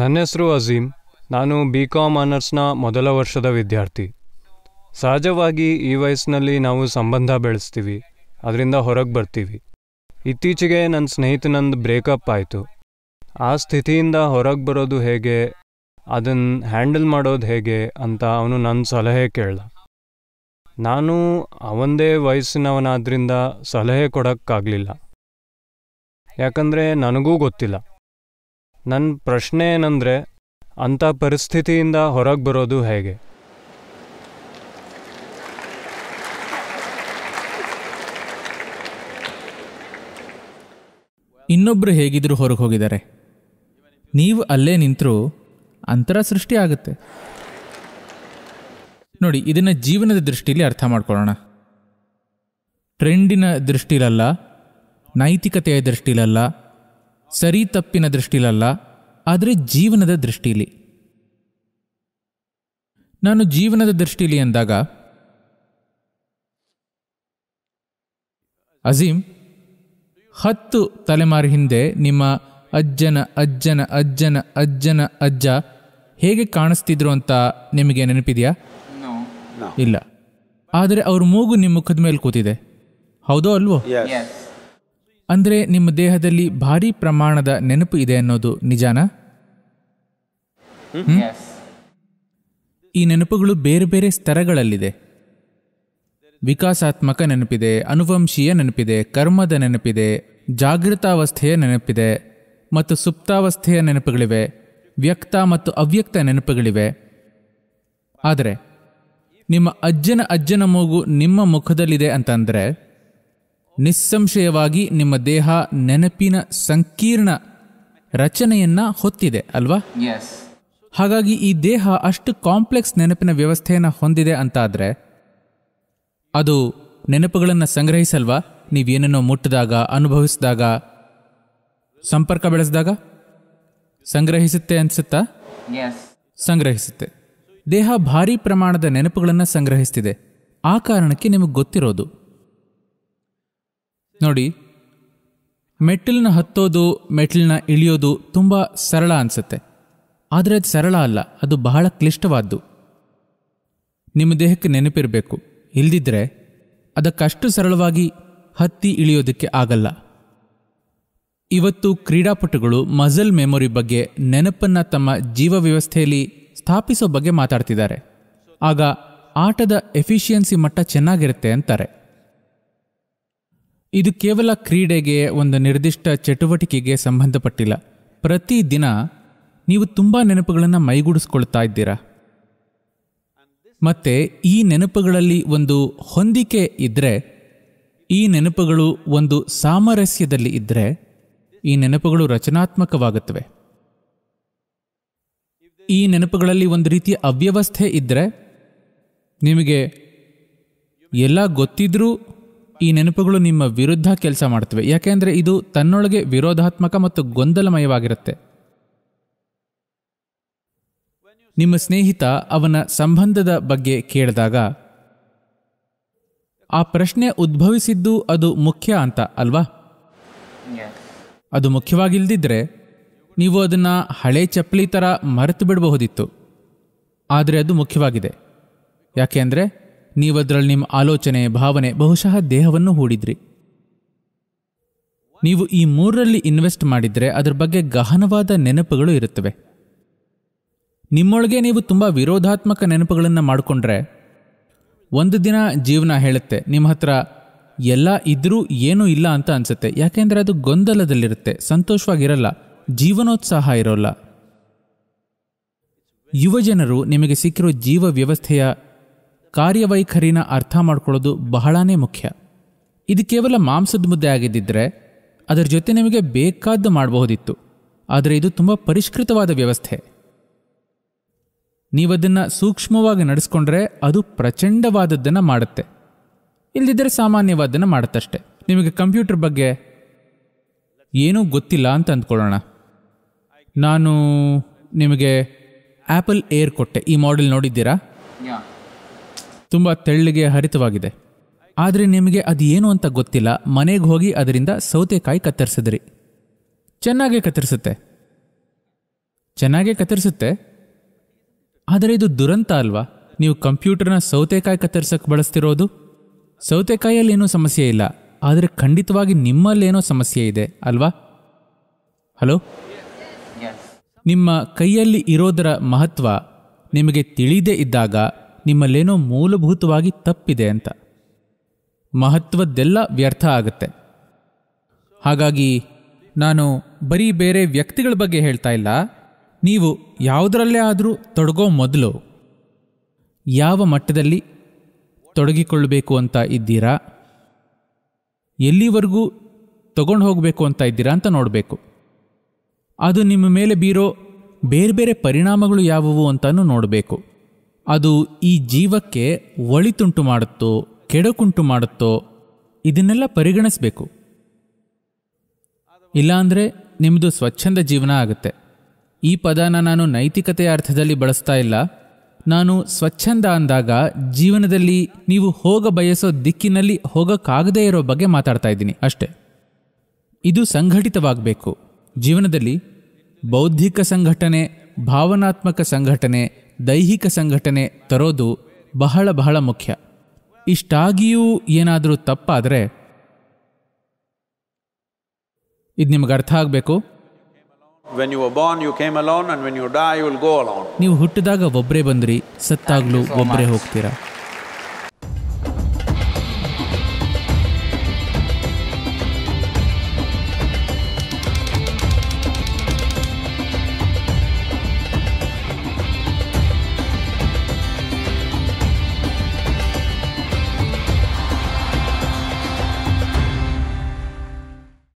ನನ್ನ ಹೆಸರು ಅಜೀಮ್ ನಾನು ಬಿ ಕಾಮ್ ಆನರ್ಸ್ನ ಮೊದಲ ವರ್ಷದ ವಿದ್ಯಾರ್ಥಿ ಸಹಜವಾಗಿ ಈ ವಯಸ್ಸಿನಲ್ಲಿ ನಾವು ಸಂಬಂಧ ಬೆಳೆಸ್ತೀವಿ ಅದರಿಂದ ಹೊರಗೆ ಬರ್ತೀವಿ ಇತ್ತೀಚೆಗೆ ನನ್ನ ಸ್ನೇಹಿತನಂದು ಬ್ರೇಕಪ್ ಆಯಿತು ಆ ಸ್ಥಿತಿಯಿಂದ ಹೊರಗೆ ಬರೋದು ಹೇಗೆ ಅದನ್ನು ಹ್ಯಾಂಡಲ್ ಮಾಡೋದು ಹೇಗೆ ಅಂತ ಅವನು ನನ್ನ ಸಲಹೆ ಕೇಳ್ದ ನಾನು ಅವಂದೇ ವಯಸ್ಸಿನವನಾದ್ರಿಂದ ಸಲಹೆ ಕೊಡೋಕ್ಕಾಗಲಿಲ್ಲ ಯಾಕಂದರೆ ನನಗೂ ಗೊತ್ತಿಲ್ಲ ನನ್ನ ಪ್ರಶ್ನೆ ಏನಂದರೆ ಅಂಥ ಪರಿಸ್ಥಿತಿಯಿಂದ ಹೊರಗೆ ಬರೋದು ಹೇಗೆ ಇನ್ನೊಬ್ಬರು ಹೇಗಿದ್ದರೂ ಹೊರಗೆ ಹೋಗಿದ್ದಾರೆ ನೀವು ಅಲ್ಲೇ ನಿಂತರೂ ಅಂತರ ಸೃಷ್ಟಿ ಆಗುತ್ತೆ ನೋಡಿ ಇದನ್ನು ಜೀವನದ ದೃಷ್ಟಿಯಲ್ಲಿ ಅರ್ಥ ಮಾಡ್ಕೊಳ್ಳೋಣ ಟ್ರೆಂಡಿನ ದೃಷ್ಟಿಲಲ್ಲ ನೈತಿಕತೆಯ ದೃಷ್ಟಿಲಲ್ಲ ಸರಿ ತಪ್ಪಿನ ದೃಷ್ಟಿಲಲ್ಲ ಆದರೆ ಜೀವನದ ದೃಷ್ಟಿಲಿ ನಾನು ಜೀವನದ ದೃಷ್ಟಿಲಿ ಅಂದಾಗ ಅಜೀಂ ಹತ್ತು ತಲೆಮಾರು ಹಿಂದೆ ನಿಮ್ಮ ಅಜ್ಜನ ಅಜ್ಜನ ಅಜ್ಜನ ಅಜ್ಜನ ಅಜ್ಜ ಹೇಗೆ ಕಾಣಿಸ್ತಿದ್ರು ಅಂತ ನಿಮಗೆ ನೆನಪಿದೆಯಾ ಇಲ್ಲ ಆದರೆ ಅವ್ರ ಮೂಗು ನಿಮ್ಮ ಮುಖದ ಮೇಲೆ ಕೂತಿದೆ ಹೌದೋ ಅಲ್ವೋ ಅಂದರೆ ನಿಮ್ಮ ದೇಹದಲ್ಲಿ ಭಾರಿ ಪ್ರಮಾಣದ ನೆನಪು ಇದೆ ಅನ್ನೋದು ನಿಜಾನಾ ಈ ನೆನಪುಗಳು ಬೇರೆ ಬೇರೆ ಸ್ತರಗಳಲ್ಲಿದೆ ವಿಕಾಸಾತ್ಮಕ ನೆನಪಿದೆ ಅನುವಂಶೀಯ ನೆನಪಿದೆ ಕರ್ಮದ ನೆನಪಿದೆ ಜಾಗೃತಾವಸ್ಥೆಯ ನೆನಪಿದೆ ಮತ್ತು ಸುಪ್ತಾವಸ್ಥೆಯ ನೆನಪುಗಳಿವೆ ವ್ಯಕ್ತ ಮತ್ತು ಅವ್ಯಕ್ತ ನೆನಪುಗಳಿವೆ ಆದರೆ ನಿಮ್ಮ ಅಜ್ಜನ ಅಜ್ಜನ ಮೂಗು ನಿಮ್ಮ ಮುಖದಲ್ಲಿದೆ ಅಂತಂದರೆ ನಿಸ್ಸಂಶಯವಾಗಿ ನಿಮ್ಮ ದೇಹ ನೆನಪಿನ ಸಂಕೀರ್ಣ ರಚನೆಯನ್ನ ಹೊತ್ತಿದೆ ಅಲ್ವಾ ಹಾಗಾಗಿ ಈ ದೇಹ ಅಷ್ಟು ಕಾಂಪ್ಲೆಕ್ಸ್ ನೆನಪಿನ ವ್ಯವಸ್ಥೆಯನ್ನು ಹೊಂದಿದೆ ಅಂತಾದರೆ ಅದು ನೆನಪುಗಳನ್ನು ಸಂಗ್ರಹಿಸಲ್ವಾ ನೀವೇನೇನೋ ಮುಟ್ಟಿದಾಗ ಅನುಭವಿಸಿದಾಗ ಸಂಪರ್ಕ ಬೆಳೆಸಿದಾಗ ಸಂಗ್ರಹಿಸುತ್ತೆ ಅನಿಸುತ್ತಾ ಸಂಗ್ರಹಿಸುತ್ತೆ ದೇಹ ಭಾರಿ ಪ್ರಮಾಣದ ನೆನಪುಗಳನ್ನು ಸಂಗ್ರಹಿಸ್ತಿದೆ ಆ ಕಾರಣಕ್ಕೆ ನಿಮಗೆ ಗೊತ್ತಿರೋದು ನೋಡಿ ಮೆಟ್ಟಿಲನ್ನ ಹತ್ತೋದು ಮೆಟ್ಟಿಲನ್ನ ಇಳಿಯೋದು ತುಂಬ ಸರಳ ಅನಿಸುತ್ತೆ ಆದರೆ ಅದು ಸರಳ ಅಲ್ಲ ಅದು ಬಹಳ ಕ್ಲಿಷ್ಟವಾದ್ದು ನಿಮ್ಮ ದೇಹಕ್ಕೆ ನೆನಪಿರಬೇಕು ಇಲ್ದಿದ್ರೆ ಅದಕ್ಕಷ್ಟು ಸರಳವಾಗಿ ಹತ್ತಿ ಇಳಿಯೋದಕ್ಕೆ ಆಗಲ್ಲ ಇವತ್ತು ಕ್ರೀಡಾಪಟುಗಳು ಮಜಲ್ ಮೆಮೊರಿ ಬಗ್ಗೆ ನೆನಪನ್ನು ತಮ್ಮ ಜೀವ ವ್ಯವಸ್ಥೆಯಲ್ಲಿ ಸ್ಥಾಪಿಸೋ ಬಗ್ಗೆ ಮಾತಾಡ್ತಿದ್ದಾರೆ ಆಗ ಆಟದ ಎಫಿಷಿಯನ್ಸಿ ಮಟ್ಟ ಚೆನ್ನಾಗಿರುತ್ತೆ ಅಂತಾರೆ ಇದು ಕೇವಲ ಕ್ರೀಡೆಗೆ ಒಂದು ನಿರ್ದಿಷ್ಟ ಚಟುವಟಿಕೆಗೆ ಸಂಬಂಧಪಟ್ಟಿಲ್ಲ ಪ್ರತಿದಿನ ನೀವು ತುಂಬ ನೆನಪುಗಳನ್ನು ಮೈಗೂಡಿಸ್ಕೊಳ್ತಾ ಇದ್ದೀರಾ ಮತ್ತು ಈ ನೆನಪುಗಳಲ್ಲಿ ಒಂದು ಹೊಂದಿಕೆ ಇದ್ದರೆ ಈ ನೆನಪುಗಳು ಒಂದು ಸಾಮರಸ್ಯದಲ್ಲಿ ಇದ್ದರೆ ಈ ನೆನಪುಗಳು ರಚನಾತ್ಮಕವಾಗುತ್ತವೆ ಈ ನೆನಪುಗಳಲ್ಲಿ ಒಂದು ರೀತಿಯ ಅವ್ಯವಸ್ಥೆ ಇದ್ದರೆ ನಿಮಗೆ ಎಲ್ಲ ಗೊತ್ತಿದ್ರೂ ಈ ನೆನಪುಗಳು ನಿಮ್ಮ ವಿರುದ್ಧ ಕೆಲಸ ಮಾಡ್ತವೆ ಯಾಕೆಂದರೆ ಇದು ತನ್ನೊಳಗೆ ವಿರೋಧಾತ್ಮಕ ಮತ್ತು ಗೊಂದಲಮಯವಾಗಿರುತ್ತೆ ನಿಮ್ಮ ಸ್ನೇಹಿತ ಅವನ ಸಂಬಂಧದ ಬಗ್ಗೆ ಕೇಳಿದಾಗ ಆ ಪ್ರಶ್ನೆ ಉದ್ಭವಿಸಿದ್ದು ಅದು ಮುಖ್ಯ ಅಂತ ಅಲ್ವಾ ಅದು ಮುಖ್ಯವಾಗಿಲ್ದಿದ್ರೆ ನೀವು ಅದನ್ನ ಹಳೆ ಚಪ್ಪಲಿ ಥರ ಮರೆತು ಬಿಡಬಹುದಿತ್ತು ಆದರೆ ಅದು ಮುಖ್ಯವಾಗಿದೆ ಯಾಕೆ ಅಂದರೆ ನೀವದ್ರಲ್ಲಿ ನಿಮ್ಮ ಆಲೋಚನೆ ಭಾವನೆ ಬಹುಶಃ ದೇಹವನ್ನು ಹೂಡಿದ್ರಿ ನೀವು ಈ ಮೂರರಲ್ಲಿ ಇನ್ವೆಸ್ಟ್ ಮಾಡಿದರೆ ಅದರ ಬಗ್ಗೆ ಗಹನವಾದ ನೆನಪುಗಳು ಇರುತ್ತವೆ ನಿಮ್ಮೊಳಗೆ ನೀವು ತುಂಬ ವಿರೋಧಾತ್ಮಕ ನೆನಪುಗಳನ್ನು ಮಾಡಿಕೊಂಡ್ರೆ ಒಂದು ದಿನ ಜೀವನ ಹೇಳುತ್ತೆ ನಿಮ್ಮ ಹತ್ರ ಎಲ್ಲ ಇದ್ರೂ ಏನೂ ಇಲ್ಲ ಅಂತ ಅನಿಸುತ್ತೆ ಯಾಕೆಂದರೆ ಅದು ಗೊಂದಲದಲ್ಲಿರುತ್ತೆ ಸಂತೋಷವಾಗಿರಲ್ಲ ಜೀವನೋತ್ಸಾಹ ಇರೋಲ್ಲ ಯುವಜನರು ನಿಮಗೆ ಸಿಕ್ಕಿರೋ ಜೀವ ವ್ಯವಸ್ಥೆಯ ಕಾರ್ಯವೈಖರಿನ ಅರ್ಥ ಮಾಡ್ಕೊಳ್ಳೋದು ಬಹಳನೇ ಮುಖ್ಯ ಇದು ಕೇವಲ ಮಾಂಸದ ಮುದ್ದೆ ಆಗಿದ್ದಿದ್ರೆ ಅದರ ಜೊತೆ ನಿಮಗೆ ಬೇಕಾದ್ದು ಮಾಡಬಹುದಿತ್ತು ಆದರೆ ಇದು ತುಂಬ ಪರಿಷ್ಕೃತವಾದ ವ್ಯವಸ್ಥೆ ನೀವದನ್ನು ಸೂಕ್ಷ್ಮವಾಗಿ ನಡೆಸ್ಕೊಂಡ್ರೆ ಅದು ಪ್ರಚಂಡವಾದದ್ದನ್ನು ಮಾಡುತ್ತೆ ಇಲ್ಲದಿದ್ದರೆ ಸಾಮಾನ್ಯವಾದನ್ನು ಮಾಡುತ್ತಷ್ಟೆ ನಿಮಗೆ ಕಂಪ್ಯೂಟರ್ ಬಗ್ಗೆ ಏನೂ ಗೊತ್ತಿಲ್ಲ ಅಂತ ಅಂದ್ಕೊಳ್ಳೋಣ ನಾನು ನಿಮಗೆ ಆ್ಯಪಲ್ ಏರ್ ಕೊಟ್ಟೆ ಈ ಮಾಡೆಲ್ ನೋಡಿದ್ದೀರಾ ತುಂಬ ತೆಳ್ಳಗೆ ಹರಿತವಾಗಿದೆ ಆದರೆ ನಿಮಗೆ ಅದು ಏನು ಅಂತ ಗೊತ್ತಿಲ್ಲ ಮನೆಗೆ ಹೋಗಿ ಅದರಿಂದ ಸೌತೆಕಾಯಿ ಕತ್ತರಿಸಿದ್ರಿ ಚೆನ್ನಾಗೇ ಕತ್ತರಿಸುತ್ತೆ ಚೆನ್ನಾಗೇ ಕತ್ತರಿಸುತ್ತೆ ಆದರೆ ಇದು ದುರಂತ ಅಲ್ವಾ ನೀವು ಕಂಪ್ಯೂಟರ್ನ ಸೌತೆಕಾಯಿ ಕತ್ತರಿಸಕ್ಕೆ ಬಳಸ್ತಿರೋದು ಸೌತೆಕಾಯಿಯಲ್ಲಿ ಏನೂ ಸಮಸ್ಯೆ ಇಲ್ಲ ಆದರೆ ಖಂಡಿತವಾಗಿ ನಿಮ್ಮಲ್ಲೇನೋ ಸಮಸ್ಯೆ ಇದೆ ಅಲ್ವಾ ಹಲೋ ನಿಮ್ಮ ಕೈಯಲ್ಲಿ ಇರೋದರ ಮಹತ್ವ ನಿಮಗೆ ತಿಳಿದೇ ಇದ್ದಾಗ ನಿಮ್ಮಲ್ಲೇನೋ ಮೂಲಭೂತವಾಗಿ ತಪ್ಪಿದೆ ಅಂತ ಮಹತ್ವದ್ದೆಲ್ಲ ವ್ಯರ್ಥ ಆಗುತ್ತೆ ಹಾಗಾಗಿ ನಾನು ಬರೀ ಬೇರೆ ವ್ಯಕ್ತಿಗಳ ಬಗ್ಗೆ ಹೇಳ್ತಾ ಇಲ್ಲ ನೀವು ಯಾವುದರಲ್ಲೇ ಆದರೂ ತೊಡಗೋ ಮೊದಲು ಯಾವ ಮಟ್ಟದಲ್ಲಿ ತೊಡಗಿಕೊಳ್ಳಬೇಕು ಅಂತ ಇದ್ದೀರಾ ಎಲ್ಲಿವರೆಗೂ ತಗೊಂಡು ಹೋಗಬೇಕು ಅಂತ ಇದ್ದೀರಾ ಅಂತ ನೋಡಬೇಕು ಅದು ನಿಮ್ಮ ಮೇಲೆ ಬೀರೋ ಬೇರೆ ಬೇರೆ ಪರಿಣಾಮಗಳು ಯಾವುವು ಅಂತಲೂ ನೋಡಬೇಕು ಅದು ಈ ಜೀವಕ್ಕೆ ಒಳಿತುಂಟು ಮಾಡುತ್ತೋ ಕೆಡಕುಂಟು ಮಾಡುತ್ತೋ ಇದನ್ನೆಲ್ಲ ಪರಿಗಣಿಸಬೇಕು ಇಲ್ಲಾಂದರೆ ನಿಮ್ಮದು ಸ್ವಚ್ಛಂದ ಜೀವನ ಆಗುತ್ತೆ ಈ ಪದನ ನಾನು ನೈತಿಕತೆಯ ಅರ್ಥದಲ್ಲಿ ಬಳಸ್ತಾ ಇಲ್ಲ ನಾನು ಸ್ವಚ್ಛಂದ ಅಂದಾಗ ಜೀವನದಲ್ಲಿ ನೀವು ಹೋಗ ಬಯಸೋ ದಿಕ್ಕಿನಲ್ಲಿ ಹೋಗೋಕ್ಕಾಗದೇ ಇರೋ ಬಗ್ಗೆ ಮಾತಾಡ್ತಾ ಇದ್ದೀನಿ ಅಷ್ಟೆ ಇದು ಸಂಘಟಿತವಾಗಬೇಕು ಜೀವನದಲ್ಲಿ ಬೌದ್ಧಿಕ ಸಂಘಟನೆ ಭಾವನಾತ್ಮಕ ಸಂಘಟನೆ ದೈಹಿಕ ಸಂಘಟನೆ ತರೋದು ಬಹಳ ಬಹಳ ಮುಖ್ಯ ಇಷ್ಟಾಗಿಯೂ ಏನಾದರೂ ತಪ್ಪಾದರೆ ಇದು ನಿಮಗೆ ಅರ್ಥ ಆಗಬೇಕು ನೀವು ಹುಟ್ಟಿದಾಗ ಒಬ್ಬರೇ ಬಂದ್ರಿ ಸತ್ತಾಗ್ಲೂ ಒಬ್ಬರೇ ಹೋಗ್ತೀರಾ